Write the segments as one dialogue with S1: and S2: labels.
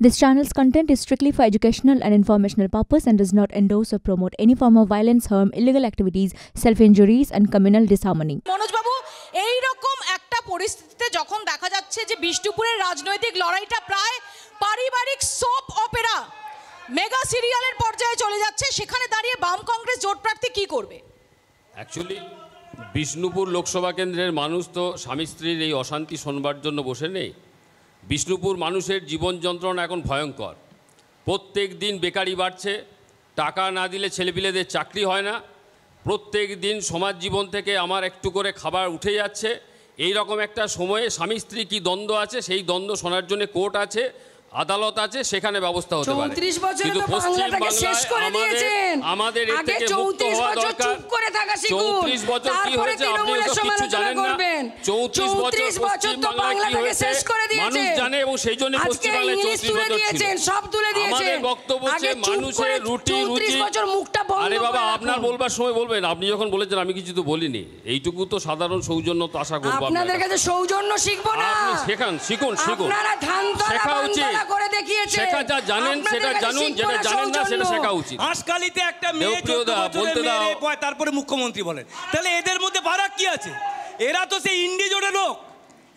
S1: This channel's content is strictly for educational and informational purpose and does not endorse or promote any form of violence, harm, illegal activities, self-injuries and communal disharmony. মনোজবাবু এই রকম একটা পরিস্থিতিতে যখন দেখা যাচ্ছে যে বিষ্ণুপুরের রাজনৈতিক লড়াইটা প্রায় পারিবারিক সোপ অপেরা মেগা সিরিয়ালের পর্যায়ে চলে যাচ্ছে সেখানে দাঁড়িয়ে বাম কংগ্রেস জোট প্রার্থী কী করবে
S2: অ্যাকচুয়ালি বিষ্ণুপুর লোকসভা কেন্দ্রের মানুষ তো স্বামী স্ত্রীর এই অশান্তি শোনবার জন্য বসে নেই বিষ্ণুপুর মানুষের জীবন যন্ত্রণা এখন ভয়ঙ্কর প্রত্যেক দিন বেকারি বাড়ছে টাকা না দিলে ছেলেপিলেদের চাকরি হয় না প্রত্যেক দিন সমাজ জীবন থেকে আমার একটু করে খাবার উঠে যাচ্ছে এই রকম একটা সময়ে স্বামী স্ত্রী কী দ্বন্দ্ব আছে সেই দ্বন্দ্ব শোনার জন্য কোর্ট আছে আদালত আছে সেখানে ব্যবস্থা হতে পারে শেষ করে দিয়েছেন আমাদের এর থেকে মুক্ত হওয়া দরকার চুপ করে থাকা শিখুন 34 বছর কি হয়েছে আপনি কিছু জানেন না
S3: 34 বছর মানুষ জানে এবং সেই জন্য 34 বছর দিয়েছেন সব তুলে দিয়েছেন আমাদের বক্তব্য মানুষের রুটি রুটি 34 বছর মুখটা বন্ধ আরে বাবা
S2: আপনার বলবার সময় বলবেন আপনি যখন বলেছেন আমি কিছু তো বলিনি এইটুকু তো সাধারণ সৌজন্য তো আশা করব আপনাদের কাছে
S3: সৌজন্য শিখবো না আপনি
S2: শেখান শিখুন শিখুন আপনারা
S3: শেখা উচিত একটা
S2: মেয়ে তারপরে মুখ্যমন্ত্রী বলেন তাহলে এদের মধ্যে ফারাক কি আছে এরা তো সেই ইন্ডিজোটের লোক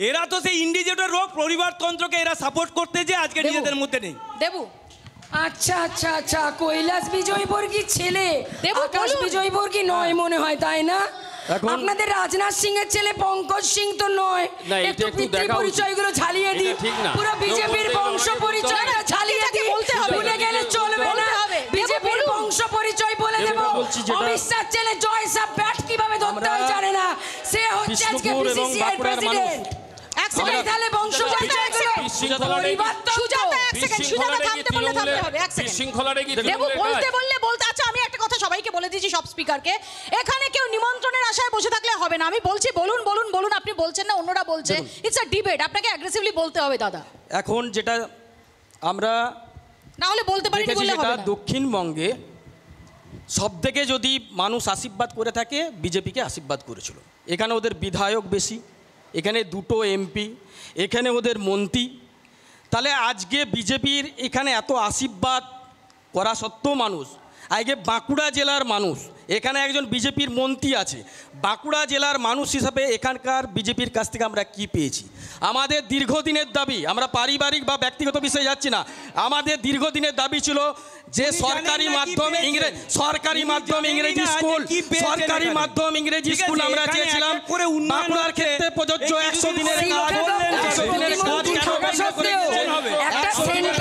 S2: এরা তো সেই ইন্ডিজোটের লোক পরিবারতন্ত্রকে এরা সাপোর্ট করতে যে আজকে নিজেদের মধ্যে নেই
S3: দেবু আচ্ছা আচ্ছা আচ্ছা কৈলাস বর্গী ছেলে আকাশ বিজয়বর্গী নয় মনে হয় তাই না আপনাদের রাজনাথ সিং এর ছেলে পঙ্কজ সিং তো নয় একটু পিতৃ পরিচয় গুলো ঝালিয়ে দিই পুরো বিজেপির বংশ পরিচয় ঝালিয়ে দিই ভুলে গেলে চলবে না বিজেপির বংশ পরিচয় বলে দেব অমিত ছেলে জয় শাহ ব্যাট কিভাবে ধরতে হয় জানে না সে হচ্ছে আজকে বিসিসিআই
S2: প্রেসিডেন্ট
S1: আচ্ছা, আমি একটা বলে দিয়েছি সব স্পিকারকে এখানে কেউ নিমন্ত্রণের আশায় বসে থাকলে হবে না আমি বলছি বলুন বলুন বলুন আপনি বলছেন না অন্যরা বলছে ইটস আ ডিবেট আপনাকে অ্যাগ্রেসিভলি বলতে হবে দাদা
S2: এখন যেটা আমরা
S1: না হলে বলতে পারি সেটা
S2: দক্ষিণবঙ্গে সব থেকে যদি মানুষ আশীর্বাদ করে থাকে বিজেপিকে আশীর্বাদ করেছিল এখানে ওদের বিধায়ক বেশি এখানে দুটো এমপি এখানে ওদের মন্ত্রী তাহলে আজকে বিজেপির এখানে এত আশীর্বাদ করা সত্ত্বেও মানুষ আগে বাঁকুড়া জেলার মানুষ এখানে একজন বিজেপির মন্ত্রী আছে বাঁকুড়া জেলার মানুষ হিসাবে এখানকার বিজেপির কাছ থেকে আমরা কি পেয়েছি আমাদের দীর্ঘদিনের দাবি আমরা পারিবারিক বা ব্যক্তিগত বিষয়ে যাচ্ছি না আমাদের দীর্ঘদিনের দাবি ছিল যে সরকারি মাধ্যম ইংরেজ সরকারি মাধ্যম ইংরেজি স্কুল সরকারি মাধ্যম ইংরেজি স্কুল আমরা চেয়েছিলাম বাঁকুড়ার ক্ষেত্রে
S3: প্রযোজ্য একশো দিনের কাজ একশো দিনের কাজ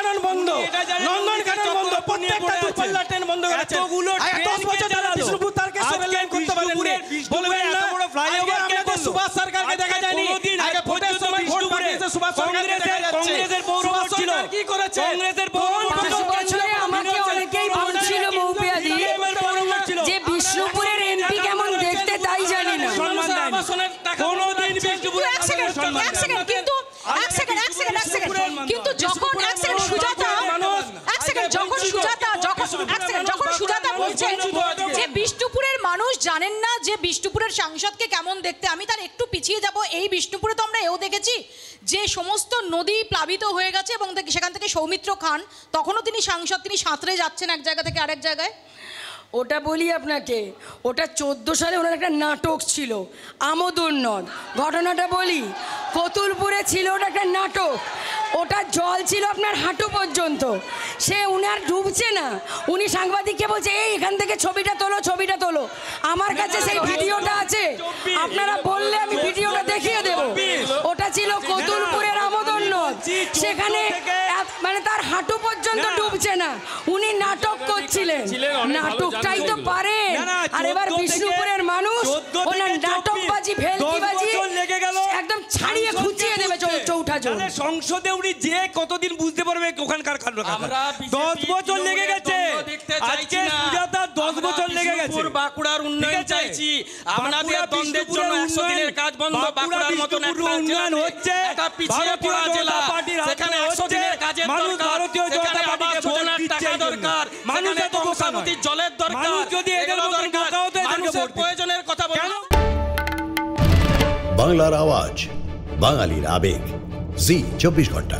S2: সুভাষ সরকারকে দেখা যায়নি আগে ভোটের সময় ভোট পাঠিয়েছে সুভাষ সরকারকে দেখা যাচ্ছে সুভাষ সরকার কি করেছে কংগ্রেসের বহু করেছিল আমাকে অনেকেই বলছিল মৌপিয়াদি ইয়ে
S1: যে বিষ্ণুপুরের এমপি কেমন দেখতে তাই জানি না কোনোদিন বিষ্ণুপুরে এক সেকেন্ড এক সেকেন্ড কিন্তু এক সেকেন্ড এক সেকেন্ড এক সেকেন্ড কিন্তু যখন এক সেকেন্ড সুজাতা মানে এক সেকেন্ড যখন সুজাতা যখন এক সেকেন্ড যখন সুজাতা বলছেন যে বিষ্ণুপুরের মানুষ জানেন না যে বিষ্ণু সাংসদকে কেমন দেখতে আমি তার একটু পিছিয়ে যাব এই বিষ্ণুপুরে তো আমরা এও দেখেছি যে সমস্ত নদী প্লাবিত হয়ে গেছে এবং সেখান থেকে সৌমিত্র খান তখনও তিনি সাংসদ তিনি সাঁতরে যাচ্ছেন এক জায়গা থেকে আরেক জায়গায় ওটা বলি আপনাকে ওটা চোদ্দো সালে ওনার একটা নাটক ছিল আমোদ উন্নদ
S3: ঘটনাটা বলি কতুলপুরে ছিল ওটা একটা নাটক ওটা জল ছিল আপনার হাঁটু পর্যন্ত সে উনি আর ডুবছে না উনি সাংবাদিককে বলছে এই এখান থেকে ছবিটা তোলো ছবিটা তোলো আমার কাছে সেই ভিডিওটা আছে আপনারা বললে আমি ভিডিওটা দেখিয়ে দেব ওটা ছিল কতুলপুরের আমোদন সেখানে মানে তার হাঁটু পর্যন্ত ডুবছে না উনি নাটক করছিলেন নাটকটাই তো পারে আর এবার বিষ্ণুপুরের মানুষ ওনার নাটক
S2: বংশদেউরি যে কতদিন বুঝতে পারবে ওখানকার কান্ড আমরা দশ বছর লেগে গেছে দশ বছর লেগে গেছে বাঁকুড়ার চাইছি দ্বন্দ্বের জন্য কাজ বন্ধ বাঁকুড়ার হচ্ছে পড়া আবাস দরকার জলের দরকার যদি প্রয়োজনের কথা বলো বাংলার আওয়াজ বাঙালির আবেগ জি চব্বিশ ঘন্টা